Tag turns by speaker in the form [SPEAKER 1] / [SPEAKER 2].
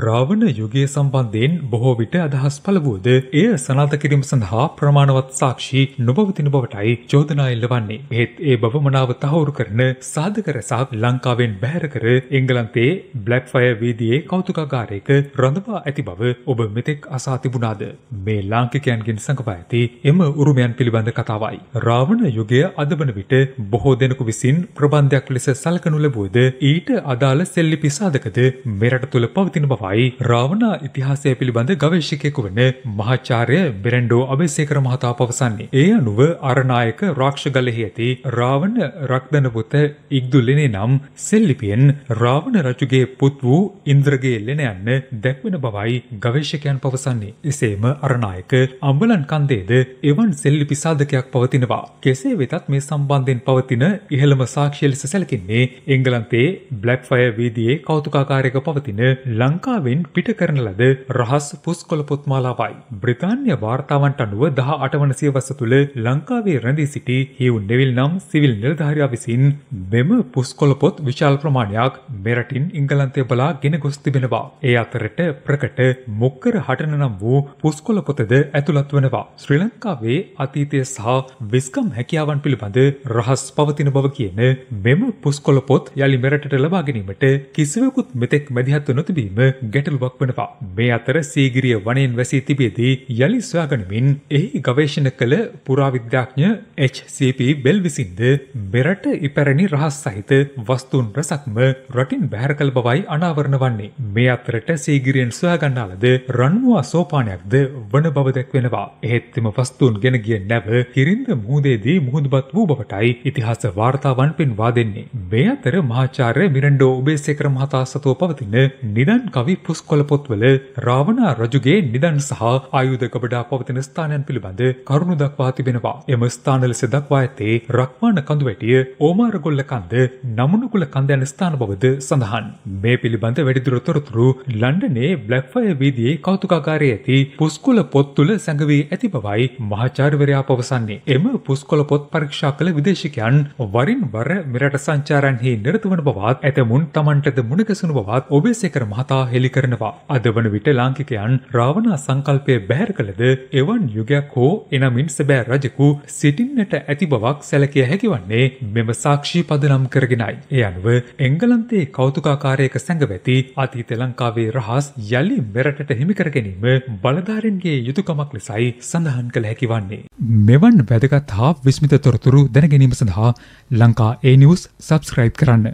[SPEAKER 1] රාවණ යුගයේ සම්බන්ධයෙන් බොහෝ විට අදහස් පළවුවද එය සනාත කිරීම සඳහා ප්‍රමාණවත් සාක්ෂි නොබවතින බවටයි චෝදනා එල්ලවන්නේ. එහෙත් ඒ බව මනාව තහවුරු කරන සාධක රැසක් ලංකාවෙන් බැහැර කර එංගලන්තයේ බ්ලැක්ෆයර් වීදියේ කෞතුකාගාරයක රඳවා ඇති බව ඔබ මෙතෙක් අසා තිබුණාද? මේ ලාංකිකයන්ගෙන් සංකපා ඇති එම උරුමයන් පිළිබඳ කතාවයි. රාවණ යුගය අද වන විට බොහෝ දෙනෙකු විසින් ප්‍රබන්ධයක් ලෙස සලකනු ලැබුවද ඊට අදාළ සෙල්ලිපි සාධකද මෙරට තුළ පවතින බව බවයි රාවණා ඉතිහාසය පිළිබඳ ගවේශකයෙකු වන මහාචාර්ය බෙරෙන්ඩෝ අබේසේකර මහතා පවසන්නේ. ඒ අනුව අරනායක රාක්ෂගලෙහි ඇති රාවණ රක්දන පුත ඉක්දුලෙනේ නම් සෙල්ලිපියෙන් රාවණ රජුගේ පුත් වූ ඉන්ද්‍රගේ ලෙන යන්න දැක්වෙන බවයි ගවේශකයන් පවසන්නේ. එසේම අරනායක අම්බලන් කන්දේද එවන් සෙල්ලිපි සාධකයක් පවතිනවා. කෙසේ වෙතත් මේ සම්බන්ධයෙන් පවතින ඉහළම සාක්ෂිය ලෙස සැලකෙන්නේ එංගලන්තේ බ්ලැක් ෆය වීදියේ කෞතුකාකාරයක පවතින ලංකා ලංකාවෙන් පිට කරන ලද රහස් පුස්කොළ පොත්මාලාවයි. බ්‍රතාන්‍ය වාර්තාවන්ට අනුව දහ අටවන සියවස තුළ ලංකාවේ රැඳී සිටි හිවුන් නෙවිල් නම් සිවිල් නිලධාරයා විසින් මෙම පුස්කොළ පොත් විශාල් ප්‍රමාණයක් මෙරටින් ඉංගලන්තය බලා ගෙන ගොස් තිබෙනවා. ඒ අතරට ප්‍රකට මොක්කර හටන නම් වූ පුස්කොළ පොතද ඇතුළත් වනවා. ශ්‍රී ලංකාවේ අතීතය සහ විස්කම් හැකියාවන් පිළිබඳ රහස් පවතින බව කියන මෙම පුස්කොළ පොත් යළි මෙරටට ලබා ගැනීමට කිසිවකුත් මෙතෙක් මැදිහත්ව නොතිබීම ගැටලුවක් වනවා. මේ අතර සීගිරිය වනයෙන් වැසී තිබේදී යළි සොයාගනිමින් එහි ගවේෂණ කළ පුරාවිද්‍යාඥ HCP බෙල් විසින්ද මෙරට ඉපැරණි රහස් සහිත වස්තුන් රසක්ම රටින් බැහැර කළ බවයි අනාවරණ වන්නේ. මේ අතරට සීගිරියෙන් සොයාගන්නාලද රන්මුවා සෝපානයක්ද වන බව දැක්වෙනවා. එහෙත්තිම වස්තුන් ගෙන ගිය නැව කිරින්ද මුහුදේදී මුහුදුබත් වූ බවටයි ඉතිහාස වාර්තාවන් පෙන්වා දෙන්නේ. මේ අතර මහාචාර්ය මිරන්ඩෝ ඔබේසේකර මහතා සතුව පවතින නිදන් කව කවි පුස්කොළ පොත්වල රාවණා රජුගේ නිදන් සහ ආයුධ ගබඩා පවතින ස්ථානයන් පිළිබඳ කරුණු දක්වා තිබෙනවා. එම ස්ථාන ලෙස දක්වා ඇත්තේ රක්වාන කඳුවැටිය, ඕමාරගොල්ල කන්ද, නමුණුකුල කන්ද යන ස්ථාන බවද සඳහන්. මේ පිළිබඳ වැඩිදුර තොරතුරු ලන්ඩනේ බ්ලැක්ෆය වීදියේ කෞතුකාකාරයේ ඇති පුස්කොළ පොත් තුළ සැඟවී ඇති බවයි මහාචාර්යවරයා පවසන්නේ. එම පුස්කොළ පොත් පරීක්ෂා කළ විදේශිකයන් වරින් වර මෙරට සංචාරන්හි නිරත වන බවත් ඇතමුන් තමන්ටද මුණගැසුණු බවත් ඔබේසේකර මහතා හෙළිකරනවා. අද වන විට ලාංකිකයන් රාවණා සංකල්පය බැහැර කළද එවන් යුගයක් හෝ එනමින් සැබෑ රජකු සිටින්නට ඇති බවක් සැලකිය හැකිවන්නේ මෙම සාක්ෂි පදනම් කරගෙනයි. ඒ අනුව එංගලන්තයේ කෞතුකාකාරයක සැඟවැති අතීත ලංකාවේ රහස් යළි මෙරටට හිමිකර ගැනීම බලධාරන්ගේ යුතුකමක් ලෙසයි සඳහන් කළ හැකිවන්නේ. මෙවන් වැදගත් හා විස්මිත තොරතුරු දැනගැනීම සඳහා ලංකා ඒ නිවස් සබස්ක්‍රයිබ් කරන්න.